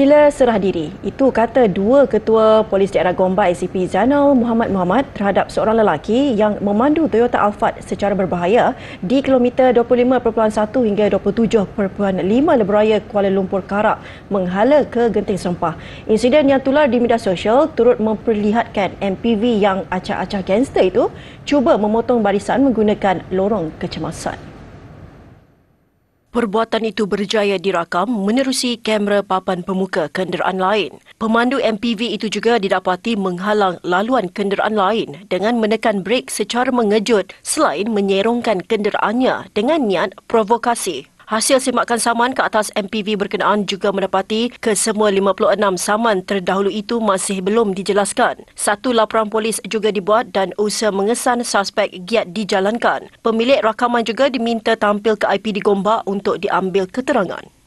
sila serah diri. Itu kata dua ketua polis daerah Gombak ACP Zainal Muhammad Muhammad terhadap seorang lelaki yang memandu Toyota Alphard secara berbahaya di kilometer 25.1 hingga 27.5 Leberaya Kuala Lumpur Karak menghala ke Genting Sempah. Insiden yang tular di media sosial turut memperlihatkan MPV yang acah-acah gangster itu cuba memotong barisan menggunakan lorong kecemasan perbuatan itu berjaya dirakam menerusi kamera papan pemuka kenderaan lain. Pemandu MPV itu juga didapati menghalang laluan kenderaan lain dengan menekan brek secara mengejut selain menyerongkan kenderaannya dengan niat provokasi. Hasil semakan saman ke atas MPV berkenaan juga mendapati kesemua 56 saman terdahulu itu masih belum dijelaskan. Satu laporan polis juga dibuat dan usaha mengesan suspek giat dijalankan. Pemilik rakaman juga diminta tampil ke IPD Gombak untuk diambil keterangan.